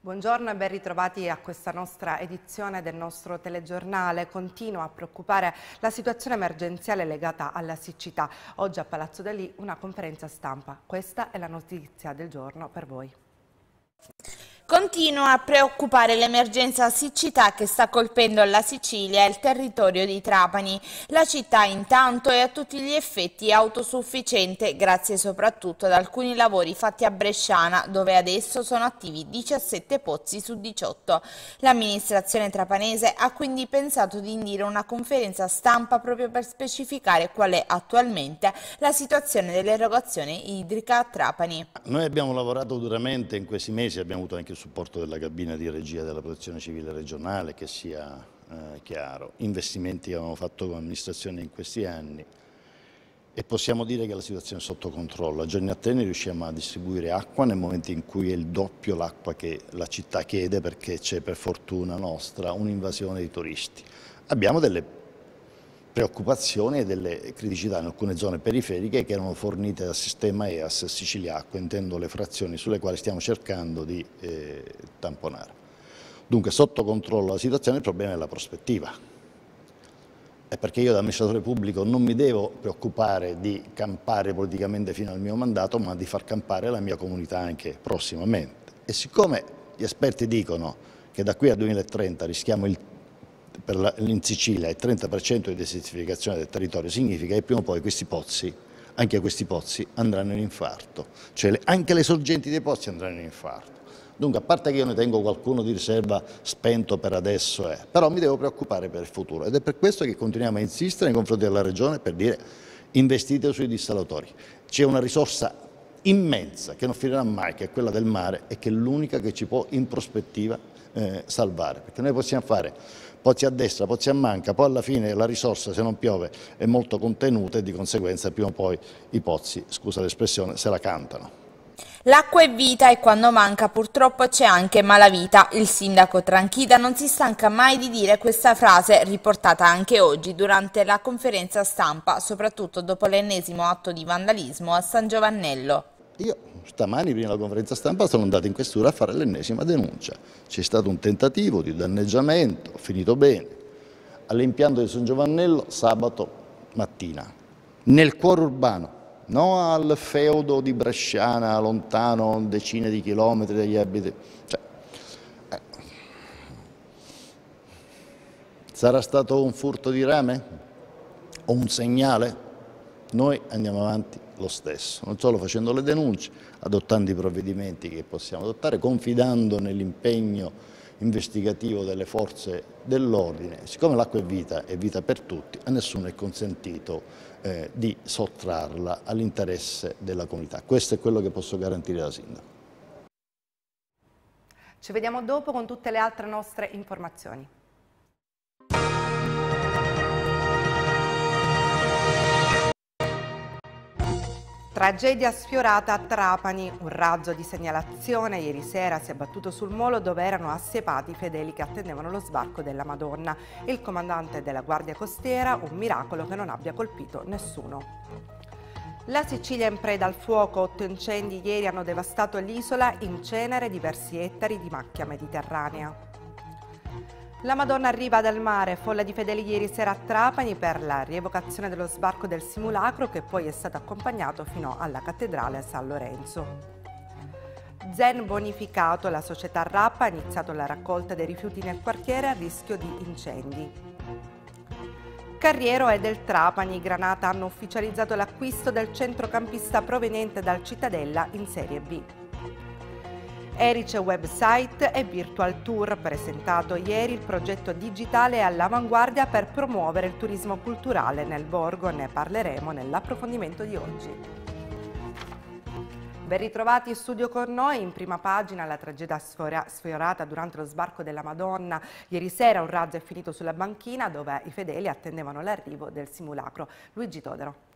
Buongiorno e ben ritrovati a questa nostra edizione del nostro telegiornale. Continua a preoccupare la situazione emergenziale legata alla siccità. Oggi a Palazzo Dalì una conferenza stampa. Questa è la notizia del giorno per voi. Continua a preoccupare l'emergenza siccità che sta colpendo la Sicilia e il territorio di Trapani. La città intanto è a tutti gli effetti autosufficiente grazie soprattutto ad alcuni lavori fatti a Bresciana dove adesso sono attivi 17 pozzi su 18. L'amministrazione trapanese ha quindi pensato di indire una conferenza stampa proprio per specificare qual è attualmente la situazione dell'erogazione idrica a Trapani. Noi abbiamo lavorato duramente in questi mesi, abbiamo avuto anche supporto della cabina di regia della protezione civile regionale, che sia eh, chiaro, investimenti che abbiamo fatto come amministrazione in questi anni e possiamo dire che la situazione è sotto controllo. A giorni atterni riusciamo a distribuire acqua nel momento in cui è il doppio l'acqua che la città chiede perché c'è per fortuna nostra un'invasione di turisti. Abbiamo delle preoccupazioni e delle criticità in alcune zone periferiche che erano fornite dal sistema EAS Siciliacque, intendo le frazioni sulle quali stiamo cercando di eh, tamponare. Dunque sotto controllo la situazione, il problema è la prospettiva. È perché io da amministratore pubblico non mi devo preoccupare di campare politicamente fino al mio mandato, ma di far campare la mia comunità anche prossimamente. E siccome gli esperti dicono che da qui a 2030 rischiamo il per la, in Sicilia il 30% di desertificazione del territorio significa che prima o poi questi pozzi, anche questi pozzi, andranno in infarto, cioè le, anche le sorgenti dei pozzi andranno in infarto. Dunque, a parte che io ne tengo qualcuno di riserva spento per adesso, eh, però mi devo preoccupare per il futuro ed è per questo che continuiamo a insistere nei confronti della Regione per dire investite sui dissalatori. C'è una risorsa immensa che non finirà mai, che è quella del mare e che è l'unica che ci può in prospettiva eh, salvare, perché noi possiamo fare pozzi a destra, pozzi a manca, poi alla fine la risorsa se non piove è molto contenuta e di conseguenza prima o poi i pozzi, scusa l'espressione, se la cantano. L'acqua è vita e quando manca purtroppo c'è anche malavita. Il sindaco Tranchida non si stanca mai di dire questa frase riportata anche oggi durante la conferenza stampa, soprattutto dopo l'ennesimo atto di vandalismo a San Giovannello. Io Stamani prima della conferenza stampa sono andato in questura a fare l'ennesima denuncia. C'è stato un tentativo di danneggiamento, finito bene, all'impianto di San Giovannello sabato mattina, nel cuore urbano, non al feudo di Bresciana, lontano decine di chilometri dagli abiti. Cioè, eh. Sarà stato un furto di rame? O un segnale? Noi andiamo avanti lo stesso, non solo facendo le denunce, adottando i provvedimenti che possiamo adottare, confidando nell'impegno investigativo delle forze dell'ordine. Siccome l'acqua è vita, è vita per tutti, a nessuno è consentito eh, di sottrarla all'interesse della comunità. Questo è quello che posso garantire da sindaco. Ci vediamo dopo con tutte le altre nostre informazioni. Tragedia sfiorata a Trapani, un razzo di segnalazione ieri sera si è abbattuto sul molo dove erano assiepati i fedeli che attendevano lo sbarco della Madonna. Il comandante della Guardia Costiera, un miracolo che non abbia colpito nessuno. La Sicilia in preda al fuoco, otto incendi ieri hanno devastato l'isola in cenere diversi ettari di macchia mediterranea. La Madonna arriva dal mare, folla di fedeli ieri sera a Trapani per la rievocazione dello sbarco del simulacro che poi è stato accompagnato fino alla cattedrale San Lorenzo. Zen bonificato, la società Rappa ha iniziato la raccolta dei rifiuti nel quartiere a rischio di incendi. Carriero è del Trapani Granata hanno ufficializzato l'acquisto del centrocampista proveniente dal Cittadella in Serie B. Eric Website e Virtual Tour presentato ieri il progetto digitale all'avanguardia per promuovere il turismo culturale nel borgo, ne parleremo nell'approfondimento di oggi. Ben ritrovati in studio con noi, in prima pagina la tragedia sfiorata durante lo sbarco della Madonna. Ieri sera un razzo è finito sulla banchina dove i fedeli attendevano l'arrivo del simulacro. Luigi Todero.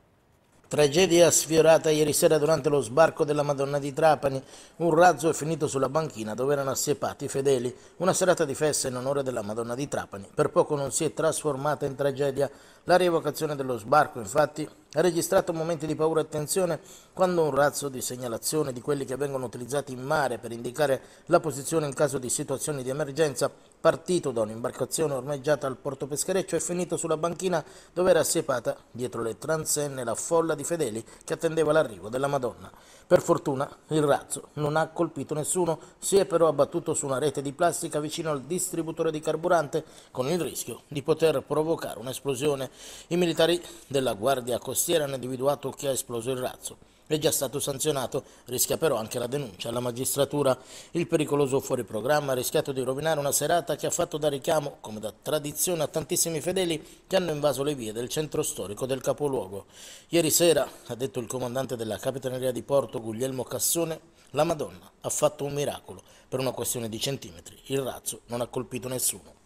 Tragedia sfiorata ieri sera durante lo sbarco della Madonna di Trapani. Un razzo è finito sulla banchina dove erano assiepati i fedeli. Una serata di festa in onore della Madonna di Trapani. Per poco non si è trasformata in tragedia. La rievocazione dello sbarco, infatti, ha registrato momenti di paura e tensione quando un razzo di segnalazione di quelli che vengono utilizzati in mare per indicare la posizione in caso di situazioni di emergenza, partito da un'imbarcazione ormeggiata al porto peschereccio, è finito sulla banchina dove era assiepata dietro le transenne la folla di fedeli che attendeva l'arrivo della Madonna. Per fortuna il razzo non ha colpito nessuno, si è però abbattuto su una rete di plastica vicino al distributore di carburante con il rischio di poter provocare un'esplosione. I militari della Guardia Costiera costiera hanno individuato chi ha esploso il razzo. È già stato sanzionato, rischia però anche la denuncia alla magistratura. Il pericoloso fuori programma ha rischiato di rovinare una serata che ha fatto da richiamo, come da tradizione, a tantissimi fedeli che hanno invaso le vie del centro storico del capoluogo. Ieri sera, ha detto il comandante della Capitaneria di Porto, Guglielmo Cassone, la Madonna ha fatto un miracolo. Per una questione di centimetri, il razzo non ha colpito nessuno.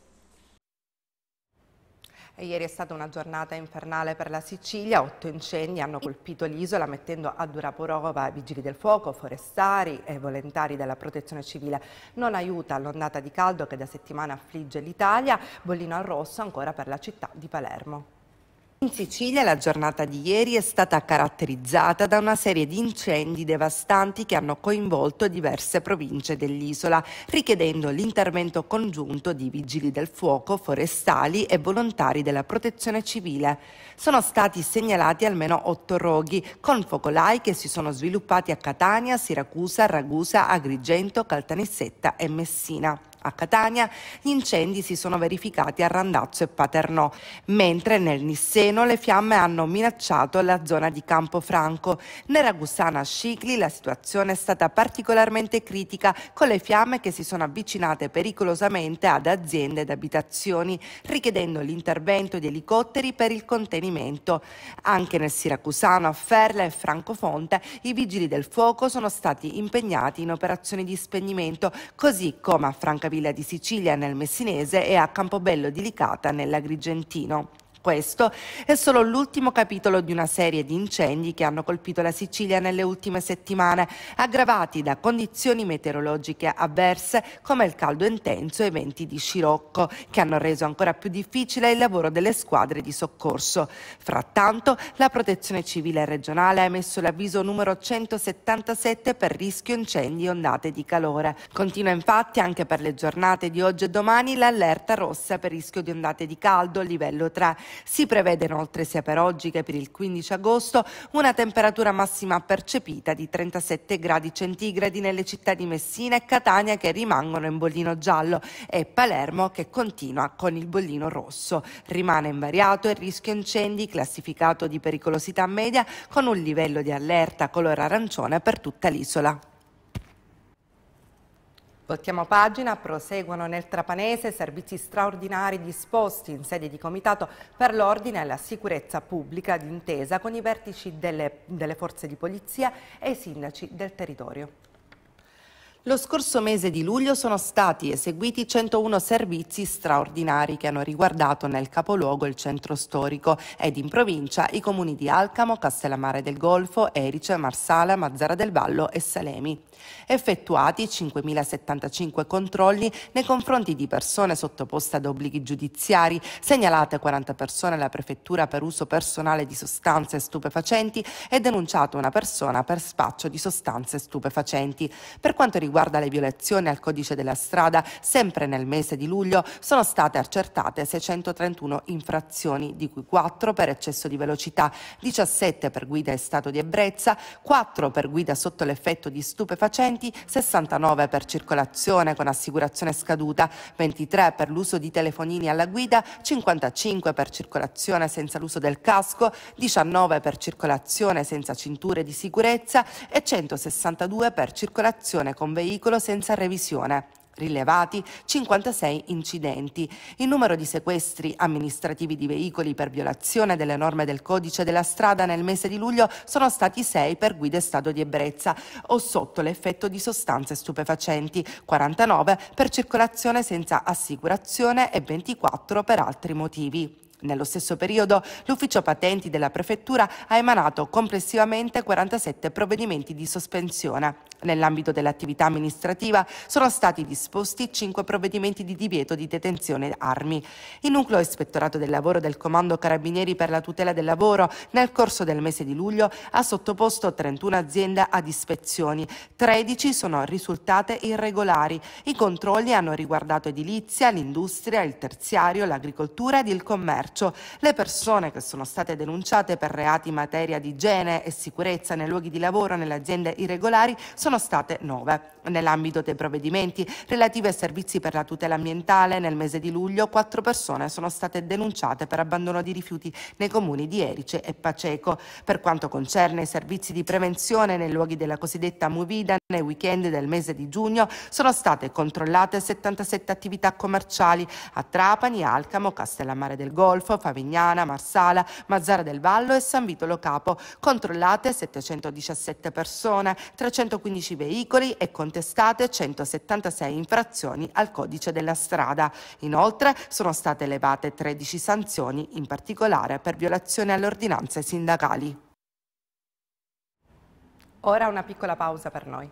Ieri è stata una giornata infernale per la Sicilia, otto incendi hanno colpito l'isola mettendo a dura prova vigili del fuoco, forestari e volontari della protezione civile. Non aiuta l'ondata di caldo che da settimana affligge l'Italia, bollino al rosso ancora per la città di Palermo. In Sicilia la giornata di ieri è stata caratterizzata da una serie di incendi devastanti che hanno coinvolto diverse province dell'isola, richiedendo l'intervento congiunto di vigili del fuoco, forestali e volontari della protezione civile. Sono stati segnalati almeno otto roghi, con focolai che si sono sviluppati a Catania, Siracusa, Ragusa, Agrigento, Caltanissetta e Messina a Catania gli incendi si sono verificati a Randazzo e Paternò, mentre nel Nisseno le fiamme hanno minacciato la zona di Campofranco. Nella Gusana Scicli la situazione è stata particolarmente critica con le fiamme che si sono avvicinate pericolosamente ad aziende ed abitazioni, richiedendo l'intervento di elicotteri per il contenimento. Anche nel Siracusano, a Ferla e Francofonte i vigili del fuoco sono stati impegnati in operazioni di spegnimento, così come a Francavilla Villa di Sicilia nel Messinese e a Campobello di Licata nell'Agrigentino. Questo è solo l'ultimo capitolo di una serie di incendi che hanno colpito la Sicilia nelle ultime settimane, aggravati da condizioni meteorologiche avverse come il caldo intenso e venti di scirocco, che hanno reso ancora più difficile il lavoro delle squadre di soccorso. Frattanto, la Protezione Civile regionale ha emesso l'avviso numero 177 per rischio incendi e ondate di calore. Continua infatti anche per le giornate di oggi e domani l'allerta rossa per rischio di ondate di caldo livello 3 si prevede inoltre sia per oggi che per il 15 agosto una temperatura massima percepita di 37 gradi centigradi nelle città di Messina e Catania che rimangono in bollino giallo e Palermo che continua con il bollino rosso. Rimane invariato il rischio incendi classificato di pericolosità media con un livello di allerta color arancione per tutta l'isola. Voltiamo pagina, proseguono nel Trapanese servizi straordinari disposti in sede di Comitato per l'Ordine e la Sicurezza Pubblica d'intesa con i vertici delle, delle forze di polizia e i sindaci del territorio. Lo scorso mese di luglio sono stati eseguiti 101 servizi straordinari che hanno riguardato nel capoluogo il centro storico ed in provincia i comuni di Alcamo, Castellammare del Golfo, Erice, Marsala, Mazzara del Vallo e Salemi. Effettuati 5.075 controlli nei confronti di persone sottoposte ad obblighi giudiziari, segnalate 40 persone alla prefettura per uso personale di sostanze stupefacenti e denunciata una persona per spaccio di sostanze stupefacenti. Per quanto riguarda le violazioni al codice della strada, sempre nel mese di luglio sono state accertate 631 infrazioni, di cui 4 per eccesso di velocità, 17 per guida in stato di ebbrezza, 4 per guida sotto l'effetto di stupefacenti stupefacenti, 69 per circolazione con assicurazione scaduta, 23 per l'uso di telefonini alla guida, 55 per circolazione senza l'uso del casco, 19 per circolazione senza cinture di sicurezza e 162 per circolazione con veicolo senza revisione rilevati 56 incidenti. Il numero di sequestri amministrativi di veicoli per violazione delle norme del codice della strada nel mese di luglio sono stati 6 per guida in stato di ebbrezza o sotto l'effetto di sostanze stupefacenti, 49 per circolazione senza assicurazione e 24 per altri motivi. Nello stesso periodo l'ufficio patenti della prefettura ha emanato complessivamente 47 provvedimenti di sospensione. Nell'ambito dell'attività amministrativa sono stati disposti 5 provvedimenti di divieto di detenzione armi. Il nucleo ispettorato del lavoro del Comando Carabinieri per la tutela del lavoro nel corso del mese di luglio ha sottoposto 31 aziende ad ispezioni, 13 sono risultate irregolari. I controlli hanno riguardato edilizia, l'industria, il terziario, l'agricoltura ed il commercio commercio. Le persone che sono state denunciate per reati in materia di igiene e sicurezza nei luoghi di lavoro nelle aziende irregolari sono state nove. Nell'ambito dei provvedimenti relativi ai servizi per la tutela ambientale, nel mese di luglio quattro persone sono state denunciate per abbandono di rifiuti nei comuni di Erice e Paceco. Per quanto concerne i servizi di prevenzione nei luoghi della cosiddetta movida, nei weekend del mese di giugno sono state controllate 77 attività commerciali a Trapani, Alcamo, Castellammare del Golfo, Gandolfo, Favignana, Marsala, Mazzara del Vallo e San Vito Lo Capo. Controllate 717 persone, 315 veicoli e contestate 176 infrazioni al codice della strada. Inoltre sono state elevate 13 sanzioni, in particolare per violazione alle ordinanze sindacali. Ora una piccola pausa per noi.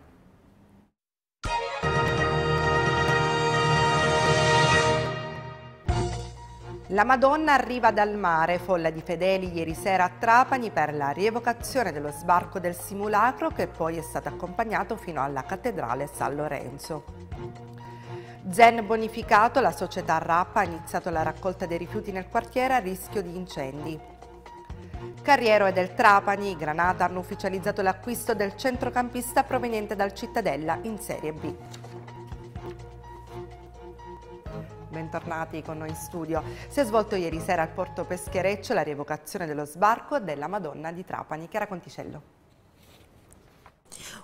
La Madonna arriva dal mare, folla di fedeli ieri sera a Trapani per la rievocazione dello sbarco del simulacro che poi è stato accompagnato fino alla cattedrale San Lorenzo. Zen bonificato, la società Rappa ha iniziato la raccolta dei rifiuti nel quartiere a rischio di incendi. Carriero e del Trapani, Granata hanno ufficializzato l'acquisto del centrocampista proveniente dal Cittadella in Serie B. bentornati con noi in studio. Si è svolto ieri sera al porto Peschereccio la rievocazione dello sbarco della Madonna di Trapani. Chiara Conticello.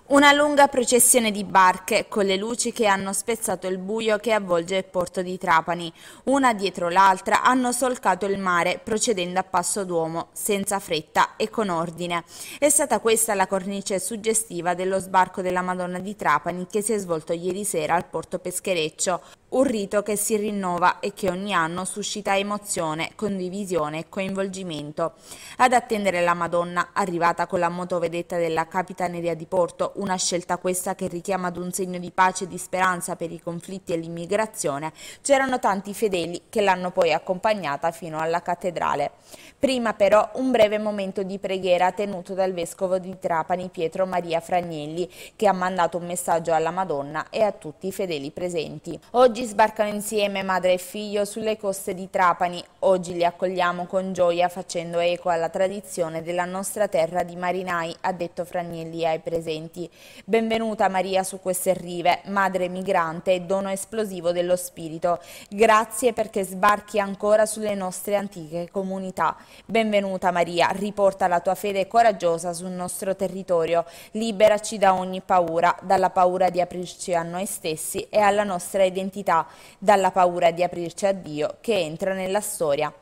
Una lunga processione di barche con le luci che hanno spezzato il buio che avvolge il porto di Trapani. Una dietro l'altra hanno solcato il mare procedendo a passo d'uomo, senza fretta e con ordine. È stata questa la cornice suggestiva dello sbarco della Madonna di Trapani che si è svolto ieri sera al porto Peschereccio un rito che si rinnova e che ogni anno suscita emozione, condivisione e coinvolgimento. Ad attendere la Madonna, arrivata con la motovedetta della Capitaneria di Porto, una scelta questa che richiama ad un segno di pace e di speranza per i conflitti e l'immigrazione, c'erano tanti fedeli che l'hanno poi accompagnata fino alla cattedrale. Prima però un breve momento di preghiera tenuto dal Vescovo di Trapani Pietro Maria Fragnelli, che ha mandato un messaggio alla Madonna e a tutti i fedeli presenti. Oggi Oggi sbarcano insieme madre e figlio sulle coste di Trapani. Oggi li accogliamo con gioia facendo eco alla tradizione della nostra terra di marinai, ha detto Fragnelli ai presenti. Benvenuta Maria su queste rive, madre migrante e dono esplosivo dello spirito. Grazie perché sbarchi ancora sulle nostre antiche comunità. Benvenuta Maria, riporta la tua fede coraggiosa sul nostro territorio. Liberaci da ogni paura, dalla paura di aprirci a noi stessi e alla nostra identità verità, dalla paura di aprirci a Dio che entra nella storia.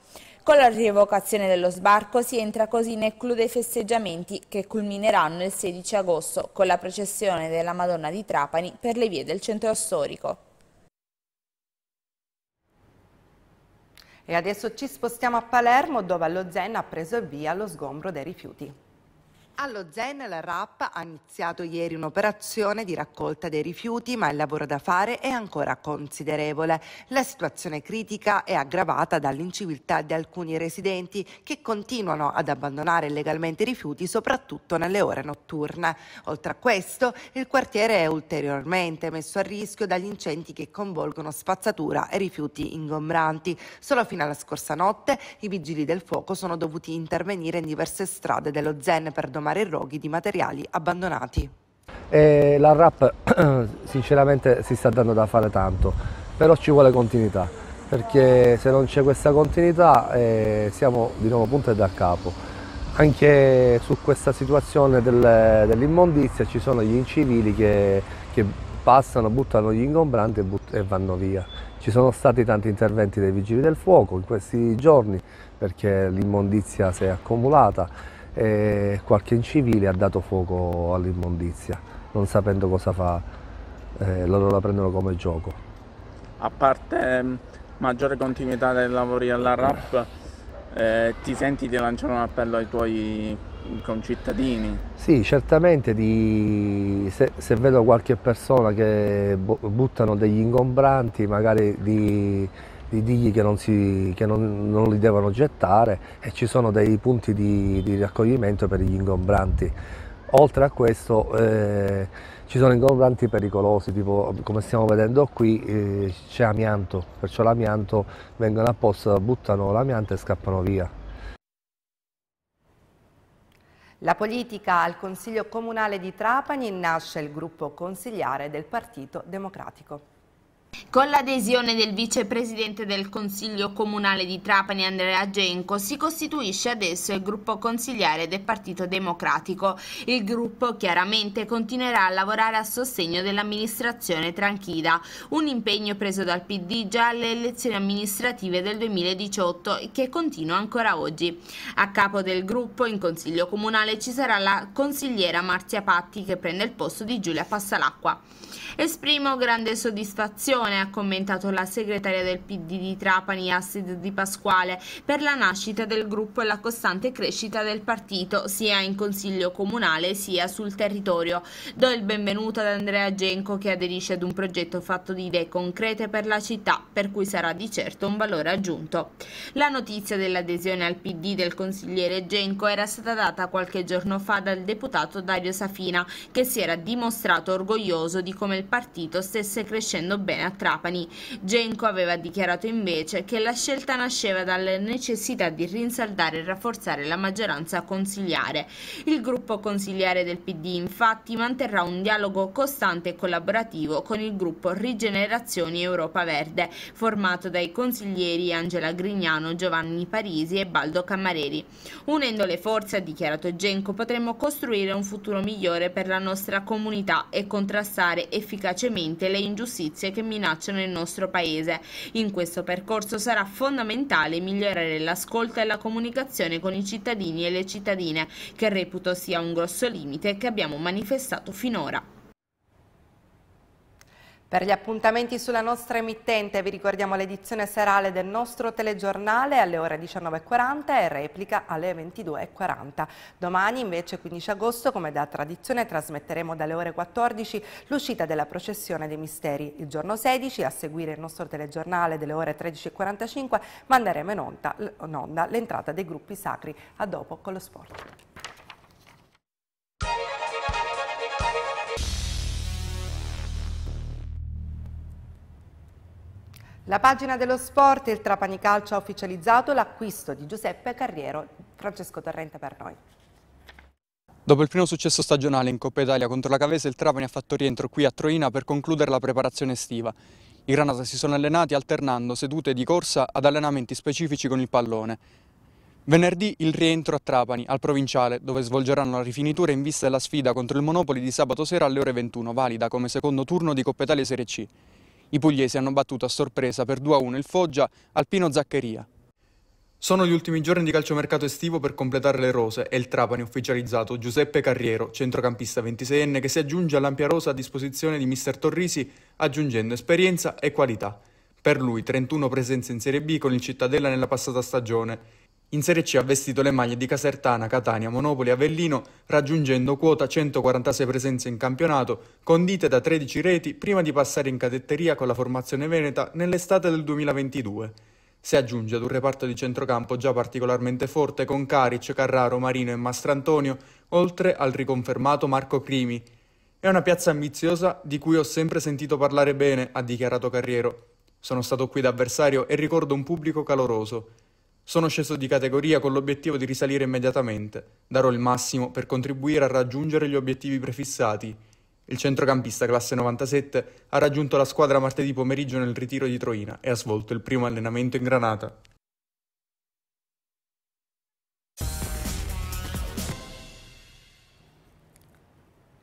Con la rievocazione dello sbarco si entra così nel clou dei festeggiamenti che culmineranno il 16 agosto con la processione della Madonna di Trapani per le vie del centro storico. E adesso ci spostiamo a Palermo dove allo Zen ha preso via lo sgombro dei rifiuti. Allo Zen la RAP ha iniziato ieri un'operazione di raccolta dei rifiuti, ma il lavoro da fare è ancora considerevole. La situazione critica è aggravata dall'inciviltà di alcuni residenti che continuano ad abbandonare illegalmente i rifiuti, soprattutto nelle ore notturne. Oltre a questo, il quartiere è ulteriormente messo a rischio dagli incendi che coinvolgono spazzatura e rifiuti ingombranti. Solo fino alla scorsa notte i vigili del fuoco sono dovuti intervenire in diverse strade dello Zen per domani richiamare roghi di materiali abbandonati. E eh, la RAP sinceramente si sta dando da fare tanto, però ci vuole continuità, perché se non c'è questa continuità eh, siamo di nuovo punta da capo. Anche su questa situazione del, dell'immondizia ci sono gli incivili che, che passano, buttano gli ingombranti e, but e vanno via. Ci sono stati tanti interventi dei vigili del fuoco in questi giorni perché l'immondizia si è accumulata e qualche incivile ha dato fuoco all'immondizia, non sapendo cosa fa, eh, loro la prendono come gioco. A parte mm, maggiore continuità dei lavori alla RAP, eh, ti senti di lanciare un appello ai tuoi concittadini? Sì, certamente di, se, se, vedo qualche persona che buttano degli ingombranti, magari di di digli che, non, si, che non, non, li devono gettare e ci sono dei punti di, di raccoglimento per gli ingombranti. Oltre a questo eh, ci sono ingombranti pericolosi, tipo come stiamo vedendo qui eh, c'è amianto, perciò l'amianto vengono apposta, buttano l'amianto e scappano via. La politica al Consiglio Comunale di Trapani nasce il gruppo consigliare del Partito Democratico. Con l'adesione del vicepresidente del Consiglio Comunale di Trapani Andrea Genco si costituisce adesso il gruppo consigliare del Partito Democratico. Il gruppo chiaramente continuerà a lavorare a sostegno dell'amministrazione Tranchida, un impegno preso dal PD già alle elezioni amministrative del 2018 e che continua ancora oggi. A capo del gruppo in Consiglio Comunale ci sarà la consigliera Marzia Patti che prende il posto di Giulia Passalacqua. Esprimo grande soddisfazione, ha commentato la segretaria del PD di Trapani, Assid Di Pasquale, per la nascita del gruppo e la costante crescita del partito, sia in consiglio comunale sia sul territorio. Do il benvenuto ad Andrea Genco che aderisce ad un progetto fatto di idee concrete per la città, per cui sarà di certo un valore aggiunto. La notizia dell'adesione al PD del consigliere Genco era stata data qualche giorno fa dal deputato Dario Safina, che si era dimostrato orgoglioso di come il del partito stesse crescendo bene a Trapani. Genco aveva dichiarato invece che la scelta nasceva dalla necessità di rinsaldare e rafforzare la maggioranza consigliare. Il gruppo consigliare del PD infatti manterrà un dialogo costante e collaborativo con il gruppo Rigenerazioni Europa Verde, formato dai consiglieri Angela Grignano, Giovanni Parisi e Baldo Cammareri. Unendo le forze, ha dichiarato Genco, potremmo costruire un futuro migliore per la nostra comunità e contrastare effettivamente efficacemente le ingiustizie che minacciano il nostro Paese. In questo percorso sarà fondamentale migliorare l'ascolto e la comunicazione con i cittadini e le cittadine, che reputo sia un grosso limite che abbiamo manifestato finora. Per gli appuntamenti sulla nostra emittente vi ricordiamo l'edizione serale del nostro telegiornale alle ore 19.40 e replica alle 22.40. Domani invece 15 agosto come da tradizione trasmetteremo dalle ore 14 l'uscita della processione dei misteri. Il giorno 16 a seguire il nostro telegiornale delle ore 13.45 manderemo in onda l'entrata dei gruppi sacri. A dopo con lo sport. La pagina dello sport, il Trapani Calcio ha ufficializzato l'acquisto di Giuseppe Carriero. Francesco Torrente per noi. Dopo il primo successo stagionale in Coppa Italia contro la Cavese, il Trapani ha fatto rientro qui a Troina per concludere la preparazione estiva. I Granata si sono allenati alternando sedute di corsa ad allenamenti specifici con il pallone. Venerdì il rientro a Trapani, al provinciale, dove svolgeranno la rifinitura in vista della sfida contro il Monopoli di sabato sera alle ore 21, valida come secondo turno di Coppa Italia Serie C. I pugliesi hanno battuto a sorpresa per 2-1 il Foggia al Pino Zaccheria. Sono gli ultimi giorni di calciomercato estivo per completare le rose e il Trapani ufficializzato Giuseppe Carriero, centrocampista 26enne, che si aggiunge all'ampia rosa a disposizione di Mr. Torrisi, aggiungendo esperienza e qualità. Per lui 31 presenze in Serie B con il Cittadella nella passata stagione in Serie C ha vestito le maglie di Casertana, Catania, Monopoli, Avellino, raggiungendo quota 146 presenze in campionato, condite da 13 reti prima di passare in cadetteria con la formazione veneta nell'estate del 2022. Si aggiunge ad un reparto di centrocampo già particolarmente forte con Caric, Carraro, Marino e Mastrantonio, oltre al riconfermato Marco Crimi. È una piazza ambiziosa di cui ho sempre sentito parlare bene, ha dichiarato Carriero. Sono stato qui da avversario e ricordo un pubblico caloroso. Sono sceso di categoria con l'obiettivo di risalire immediatamente. Darò il massimo per contribuire a raggiungere gli obiettivi prefissati. Il centrocampista classe 97 ha raggiunto la squadra martedì pomeriggio nel ritiro di Troina e ha svolto il primo allenamento in Granata.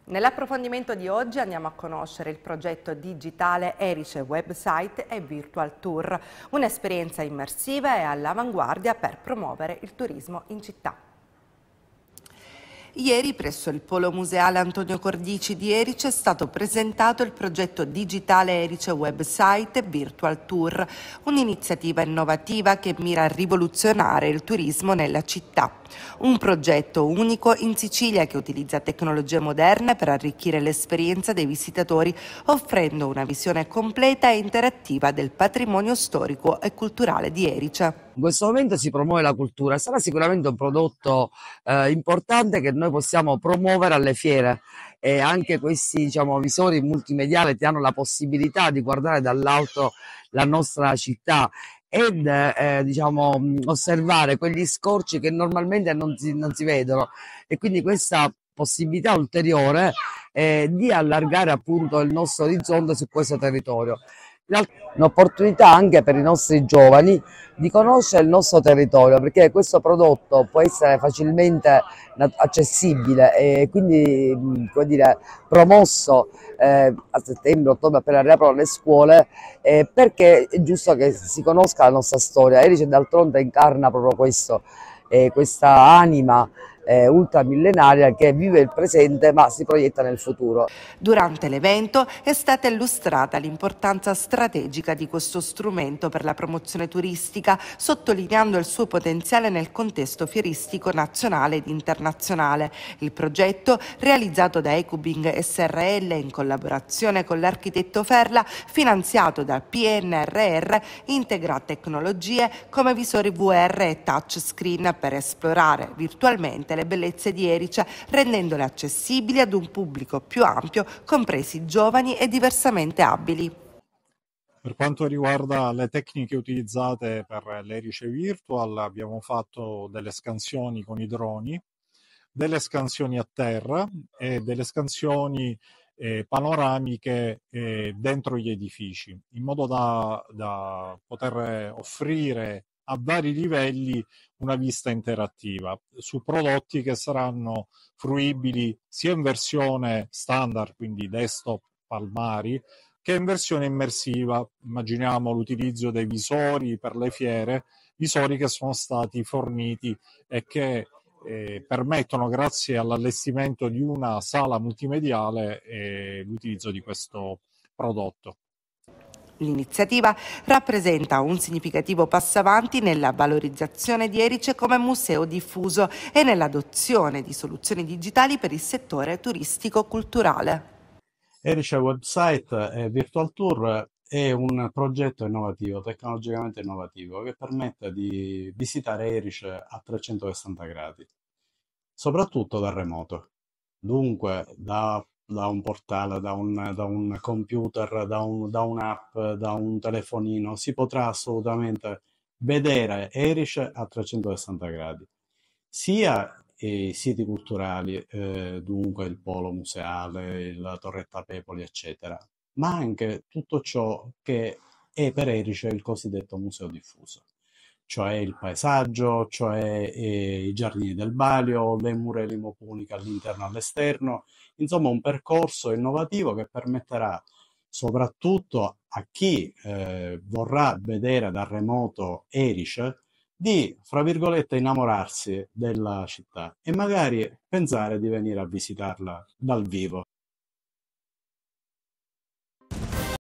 Nell'approfondimento di oggi andiamo a conoscere il progetto digitale Erice Website e Virtual Tour, un'esperienza immersiva e all'avanguardia per promuovere il turismo in città. Ieri presso il Polo Museale Antonio Cordici di Erice è stato presentato il progetto digitale Erice Website Virtual Tour, un'iniziativa innovativa che mira a rivoluzionare il turismo nella città. Un progetto unico in Sicilia che utilizza tecnologie moderne per arricchire l'esperienza dei visitatori, offrendo una visione completa e interattiva del patrimonio storico e culturale di Erice. In questo momento si promuove la cultura, sarà sicuramente un prodotto eh, importante che noi noi possiamo promuovere alle fiere e anche questi diciamo, visori multimediali ti hanno la possibilità di guardare dall'alto la nostra città ed eh, diciamo, osservare quegli scorci che normalmente non si, non si vedono e quindi questa possibilità ulteriore eh, di allargare appunto il nostro orizzonte su questo territorio. Un'opportunità anche per i nostri giovani di conoscere il nostro territorio perché questo prodotto può essere facilmente accessibile e quindi come dire, promosso eh, a settembre, ottobre appena riaprono le scuole eh, perché è giusto che si conosca la nostra storia. Erice d'altronde incarna proprio questo, eh, questa anima eh, ultramillenaria che vive il presente ma si proietta nel futuro. Durante l'evento è stata illustrata l'importanza strategica di questo strumento per la promozione turistica, sottolineando il suo potenziale nel contesto fieristico nazionale ed internazionale. Il progetto, realizzato da Ecubing SRL in collaborazione con l'architetto Ferla, finanziato da PNRR, integra tecnologie come visori VR e touchscreen per esplorare virtualmente le bellezze di Erice, cioè rendendole accessibili ad un pubblico più ampio, compresi giovani e diversamente abili. Per quanto riguarda le tecniche utilizzate per l'Erice Virtual, abbiamo fatto delle scansioni con i droni, delle scansioni a terra e delle scansioni eh, panoramiche eh, dentro gli edifici, in modo da, da poter offrire a vari livelli una vista interattiva su prodotti che saranno fruibili sia in versione standard, quindi desktop, palmari, che in versione immersiva. Immaginiamo l'utilizzo dei visori per le fiere, visori che sono stati forniti e che eh, permettono, grazie all'allestimento di una sala multimediale, eh, l'utilizzo di questo prodotto. L'iniziativa rappresenta un significativo passo avanti nella valorizzazione di Erice come museo diffuso e nell'adozione di soluzioni digitali per il settore turistico-culturale. Erice Website e Virtual Tour è un progetto innovativo, tecnologicamente innovativo, che permette di visitare Erice a 360 gradi, soprattutto da remoto. Dunque, da da un portale, da un, da un computer, da, un, da un'app, da un telefonino, si potrà assolutamente vedere Erich a 360 gradi, sia i siti culturali, eh, dunque il polo museale, la torretta Pepoli, eccetera, ma anche tutto ciò che è per Erich il cosiddetto museo diffuso cioè il paesaggio, cioè eh, i giardini del Balio, le mura limopuliche all'interno e all'esterno, insomma un percorso innovativo che permetterà soprattutto a chi eh, vorrà vedere da remoto Erice di, fra virgolette, innamorarsi della città e magari pensare di venire a visitarla dal vivo.